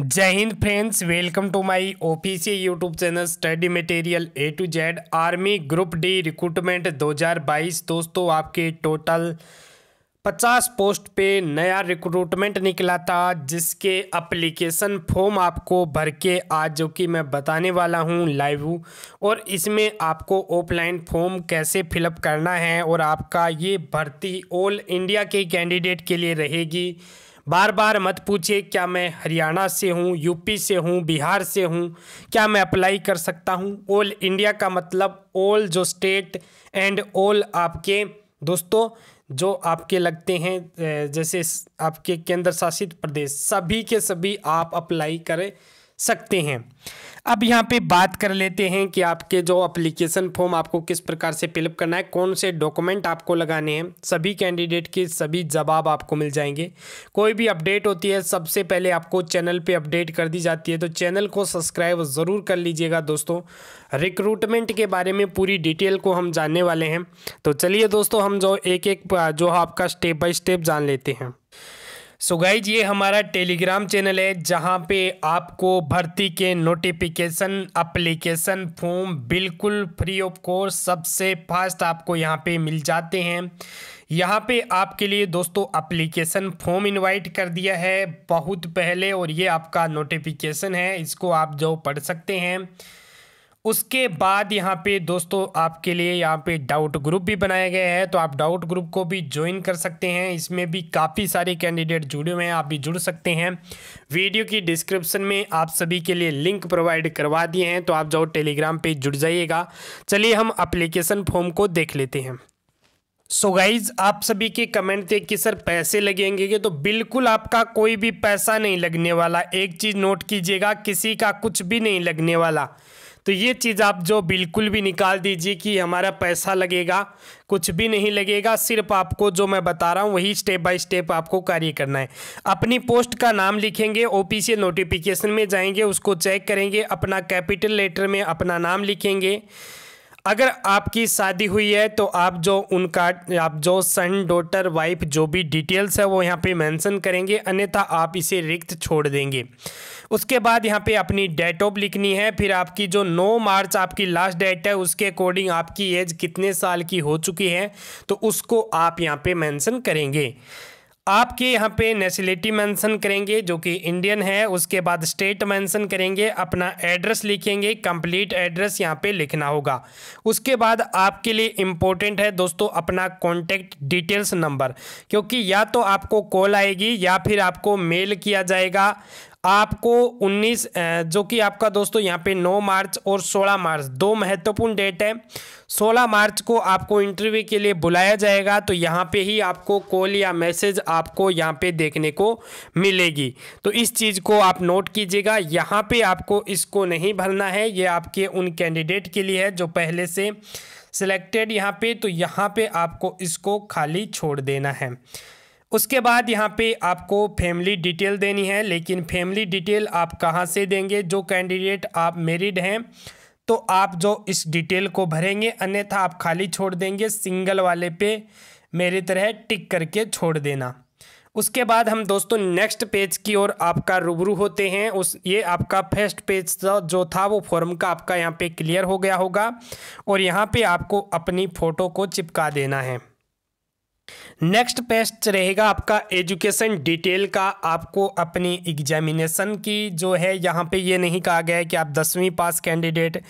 जय Hind friends welcome to my official YouTube channel study material A to Z army group D recruitment 2022 दोस्तों आपके total 50 post पे नया recruitment निकला था जिसके अप्लीकेशन फॉर्म आपको भर के आज जो कि मैं बताने वाला हूँ लाइव और इसमें आपको ऑफलाइन फॉर्म कैसे फिलअप करना है और आपका ये भर्ती ऑल इंडिया के कैंडिडेट के लिए रहेगी बार बार मत पूछिए क्या मैं हरियाणा से हूँ यूपी से हूँ बिहार से हूँ क्या मैं अप्लाई कर सकता हूँ ऑल इंडिया का मतलब ऑल जो स्टेट एंड ऑल आपके दोस्तों जो आपके लगते हैं जैसे आपके केंद्र शासित प्रदेश सभी के सभी आप अप्लाई कर सकते हैं अब यहाँ पे बात कर लेते हैं कि आपके जो अप्लीकेशन फॉर्म आपको किस प्रकार से फिलअप करना है कौन से डॉक्यूमेंट आपको लगाने हैं सभी कैंडिडेट के सभी जवाब आपको मिल जाएंगे कोई भी अपडेट होती है सबसे पहले आपको चैनल पे अपडेट कर दी जाती है तो चैनल को सब्सक्राइब ज़रूर कर लीजिएगा दोस्तों रिक्रूटमेंट के बारे में पूरी डिटेल को हम जानने वाले हैं तो चलिए दोस्तों हम जो एक एक जो आपका स्टेप बाई स्टेप जान लेते हैं सो so गाइज ये हमारा टेलीग्राम चैनल है जहाँ पे आपको भर्ती के नोटिफिकेशन अप्लीकेशन फॉर्म बिल्कुल फ्री ऑफ कोर्स सबसे फास्ट आपको यहाँ पे मिल जाते हैं यहाँ पे आपके लिए दोस्तों अप्लीकेशन फॉर्म इनवाइट कर दिया है बहुत पहले और ये आपका नोटिफिकेशन है इसको आप जो पढ़ सकते हैं उसके बाद यहाँ पे दोस्तों आपके लिए यहाँ पे डाउट ग्रुप भी बनाया गया है तो आप डाउट ग्रुप को भी ज्वाइन कर सकते हैं इसमें भी काफ़ी सारे कैंडिडेट जुड़े हुए हैं आप भी जुड़ सकते हैं वीडियो की डिस्क्रिप्शन में आप सभी के लिए लिंक प्रोवाइड करवा दिए हैं तो आप जाओ टेलीग्राम पे जुड़ जाइएगा चलिए हम अप्लीकेशन फॉर्म को देख लेते हैं सो so गाइज आप सभी के कमेंट थे कि सर पैसे लगेंगे कि तो बिल्कुल आपका कोई भी पैसा नहीं लगने वाला एक चीज़ नोट कीजिएगा किसी का कुछ भी नहीं लगने वाला तो ये चीज़ आप जो बिल्कुल भी निकाल दीजिए कि हमारा पैसा लगेगा कुछ भी नहीं लगेगा सिर्फ आपको जो मैं बता रहा हूँ वही स्टेप बाय स्टेप आपको कार्य करना है अपनी पोस्ट का नाम लिखेंगे ऑफिशियल नोटिफिकेशन में जाएंगे उसको चेक करेंगे अपना कैपिटल लेटर में अपना नाम लिखेंगे अगर आपकी शादी हुई है तो आप जो उनका आप जो सन डॉटर वाइफ जो भी डिटेल्स है वो यहाँ पे मेंशन करेंगे अन्यथा आप इसे रिक्त छोड़ देंगे उसके बाद यहाँ पे अपनी डेट ऑफ लिखनी है फिर आपकी जो 9 मार्च आपकी लास्ट डेट है उसके अकॉर्डिंग आपकी एज कितने साल की हो चुकी है तो उसको आप यहाँ पर मैंसन करेंगे आपके यहाँ पे नेशनलिटी मेंशन करेंगे जो कि इंडियन है उसके बाद स्टेट मेंशन करेंगे अपना एड्रेस लिखेंगे कंप्लीट एड्रेस यहाँ पे लिखना होगा उसके बाद आपके लिए इम्पोर्टेंट है दोस्तों अपना कॉन्टैक्ट डिटेल्स नंबर क्योंकि या तो आपको कॉल आएगी या फिर आपको मेल किया जाएगा आपको 19 जो कि आपका दोस्तों यहाँ पे 9 मार्च और 16 मार्च दो महत्वपूर्ण डेट है 16 मार्च को आपको इंटरव्यू के लिए बुलाया जाएगा तो यहाँ पे ही आपको कॉल या मैसेज आपको यहाँ पे देखने को मिलेगी तो इस चीज़ को आप नोट कीजिएगा यहाँ पे आपको इसको नहीं भरना है ये आपके उन कैंडिडेट के लिए है जो पहले से सिलेक्टेड यहाँ पे तो यहाँ पर आपको इसको खाली छोड़ देना है उसके बाद यहाँ पे आपको फैमिली डिटेल देनी है लेकिन फैमिली डिटेल आप कहाँ से देंगे जो कैंडिडेट आप मेरिड हैं तो आप जो इस डिटेल को भरेंगे अन्यथा आप खाली छोड़ देंगे सिंगल वाले पे मेरी तरह टिक करके छोड़ देना उसके बाद हम दोस्तों नेक्स्ट पेज की ओर आपका रूबरू होते हैं उस ये आपका फर्स्ट पेज जो था वो फॉर्म का आपका यहाँ पे क्लियर हो गया होगा और यहाँ पे आपको अपनी फ़ोटो को चिपका देना है नेक्स्ट पेस्ट रहेगा आपका एजुकेशन डिटेल का आपको अपनी एग्जामिनेशन की जो है यहाँ पे ये नहीं कहा गया है कि आप दसवीं पास कैंडिडेट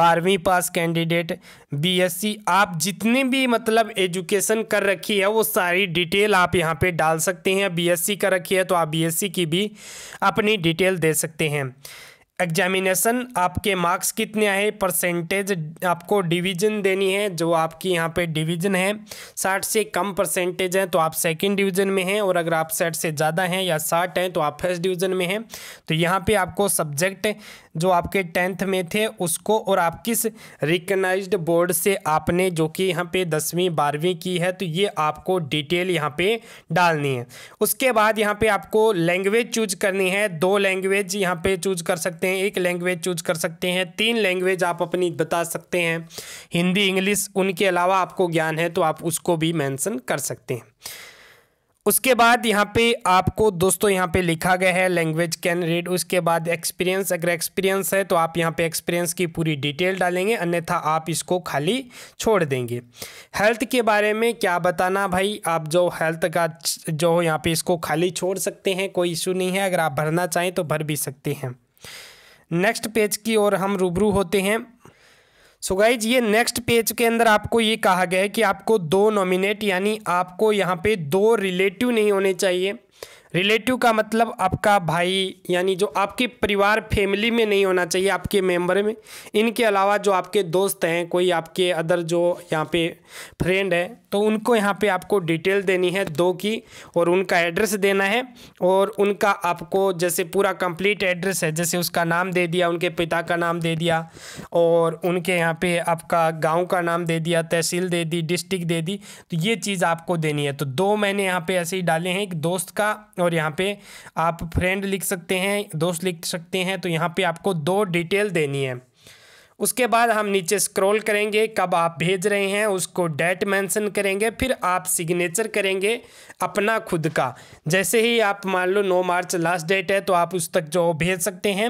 बारहवीं पास कैंडिडेट बीएससी आप जितने भी मतलब एजुकेशन कर रखी है वो सारी डिटेल आप यहाँ पे डाल सकते हैं बीएससी कर रखी है तो आप बीएससी की भी अपनी डिटेल दे सकते हैं एग्जामिनेशन आपके मार्क्स कितने आए परसेंटेज आपको डिवीजन देनी है जो आपकी यहाँ पे डिवीजन है साठ से कम परसेंटेज है तो आप सेकंड डिवीजन में हैं और अगर आप साठ से ज़्यादा हैं या साठ हैं तो आप फर्स्ट डिवीजन में हैं तो यहाँ पे आपको सब्जेक्ट जो आपके टेंथ में थे उसको और आप किस रिकनाइज बोर्ड से आपने जो कि यहाँ पे दसवीं बारहवीं की है तो ये आपको डिटेल यहाँ पे डालनी है उसके बाद यहाँ पे आपको लैंग्वेज चूज करनी है दो लैंग्वेज यहाँ पे चूज कर सकते हैं एक लैंग्वेज चूज कर सकते हैं तीन लैंग्वेज आप अपनी बता सकते हैं हिंदी इंग्लिश उनके अलावा आपको ज्ञान है तो आप उसको भी मैंसन कर सकते हैं उसके बाद यहाँ पे आपको दोस्तों यहाँ पे लिखा गया है लैंग्वेज कैन रीड उसके बाद एक्सपीरियंस अगर एक्सपीरियंस है तो आप यहाँ पे एक्सपीरियंस की पूरी डिटेल डालेंगे अन्यथा आप इसको खाली छोड़ देंगे हेल्थ के बारे में क्या बताना भाई आप जो हेल्थ का जो यहाँ पे इसको खाली छोड़ सकते हैं कोई इशू नहीं है अगर आप भरना चाहें तो भर भी सकते हैं नेक्स्ट पेज की ओर हम रूबरू होते हैं सो गाइज ये नेक्स्ट पेज के अंदर आपको ये कहा गया है कि आपको दो नॉमिनेट यानी आपको यहाँ पे दो रिलेटिव नहीं होने चाहिए रिलेटिव का मतलब आपका भाई यानी जो आपके परिवार फैमिली में नहीं होना चाहिए आपके मेंबर में इनके अलावा जो आपके दोस्त हैं कोई आपके अदर जो यहाँ पे फ्रेंड है तो उनको यहाँ पे आपको डिटेल देनी है दो की और उनका एड्रेस देना है और उनका आपको जैसे पूरा कंप्लीट एड्रेस है जैसे उसका नाम दे दिया उनके पिता का नाम दे दिया और उनके यहाँ पर आपका गाँव का नाम दे दिया तहसील दे दी डिस्ट्रिक्ट दे दी तो ये चीज़ आपको देनी है तो दो मैंने यहाँ पर ऐसे ही डाले हैं एक दोस्त का और यहाँ पे आप फ्रेंड लिख सकते हैं दोस्त लिख सकते हैं तो यहाँ पे आपको दो डिटेल देनी है उसके बाद हम नीचे स्क्रॉल करेंगे कब आप भेज रहे हैं उसको डेट मेंशन करेंगे फिर आप सिग्नेचर करेंगे अपना खुद का जैसे ही आप मान लो नौ मार्च लास्ट डेट है तो आप उस तक जो भेज सकते हैं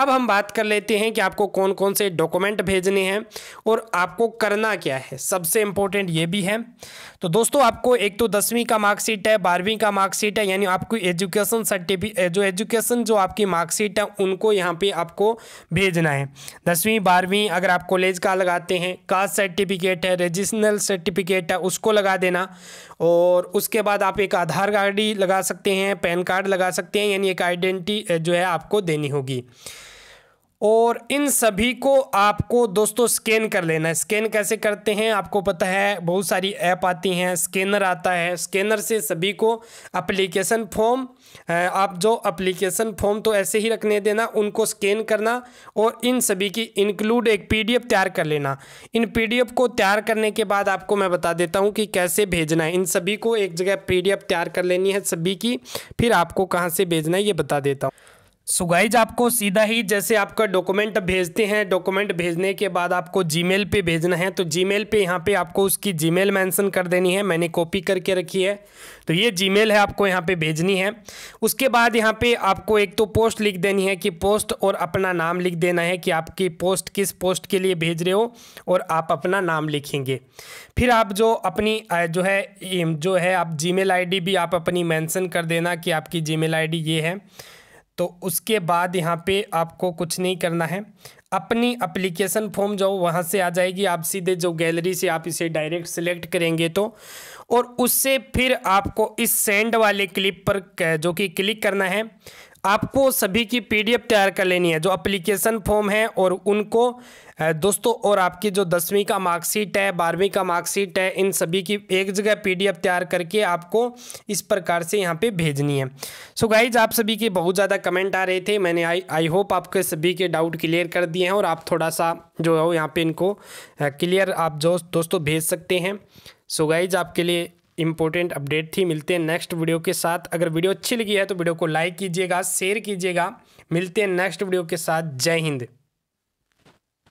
अब हम बात कर लेते हैं कि आपको कौन कौन से डॉक्यूमेंट भेजने हैं और आपको करना क्या है सबसे इम्पोर्टेंट ये भी है तो दोस्तों आपको एक तो दसवीं का मार्कशीट है बारहवीं का मार्कशीट है यानी आपकी एजुकेशन सर्टिफिकेट जो एजुकेशन जो आपकी मार्कशीट है उनको यहाँ पर आपको भेजना है दसवीं बारहवीं अगर आप कॉलेज का लगाते हैं कास्ट सर्टिफिकेट है रजिस्ट्रेशनल सर्टिफिकेट है उसको लगा देना और उसके बाद आप एक आधार कार्ड ही लगा सकते हैं पैन कार्ड लगा सकते हैं यानी एक आइडेंटिटी जो है आपको देनी होगी और इन सभी को आपको दोस्तों स्कैन कर लेना है स्कैन कैसे करते हैं आपको पता है बहुत सारी ऐप आती हैं स्कैनर आता है स्कैनर से सभी को अप्लीकेशन फॉर्म आप जो अप्लीकेशन फॉर्म तो ऐसे ही रखने देना उनको स्कैन करना और इन सभी की इंक्लूड एक पीडीएफ तैयार कर लेना इन पीडीएफ को तैयार करने के बाद आपको मैं बता देता हूँ कि कैसे भेजना है इन सभी को एक जगह पी तैयार कर लेनी है सभी की फिर आपको कहाँ से भेजना है ये बता देता हूँ सो so गाइज आपको सीधा ही जैसे आपका डॉक्यूमेंट भेजते हैं डॉक्यूमेंट भेजने के बाद आपको जीमेल पे भेजना है तो जीमेल पे यहाँ पे आपको उसकी जीमेल मेंशन कर देनी है मैंने कॉपी करके रखी है तो ये जीमेल है आपको यहाँ पे भेजनी है उसके बाद यहाँ पे आपको एक तो पोस्ट लिख देनी है कि पोस्ट और अपना नाम लिख देना है कि आपकी पोस्ट किस पोस्ट के लिए भेज रहे हो और आप अपना नाम लिखेंगे फिर आप जो अपनी जो है जो है आप जी मेल भी आप अपनी मैंसन कर देना कि आपकी जी मेल ये है तो उसके बाद यहाँ पे आपको कुछ नहीं करना है अपनी अप्लीकेशन फॉर्म जो वहाँ से आ जाएगी आप सीधे जो गैलरी से आप इसे डायरेक्ट सिलेक्ट करेंगे तो और उससे फिर आपको इस सेंड वाले क्लिप पर जो कि क्लिक करना है आपको सभी की पीडीएफ तैयार कर लेनी है जो अप्लीकेशन फॉर्म है और उनको दोस्तों और आपकी जो दसवीं का मार्कशीट है बारहवीं का मार्कशीट है इन सभी की एक जगह पीडीएफ तैयार करके आपको इस प्रकार से यहाँ पे भेजनी है सो so गाइज आप सभी के बहुत ज़्यादा कमेंट आ रहे थे मैंने आई आई होप आपके सभी के डाउट क्लियर कर दिए हैं और आप थोड़ा सा जो है यहाँ पर इनको क्लियर आप जो दोस्तों भेज सकते हैं सो so गाइज आपके लिए इंपॉर्टेंट अपडेट थी मिलते हैं नेक्स्ट वीडियो के साथ अगर वीडियो अच्छी लगी है तो वीडियो को लाइक कीजिएगा शेयर कीजिएगा मिलते हैं नेक्स्ट वीडियो के साथ जय हिंद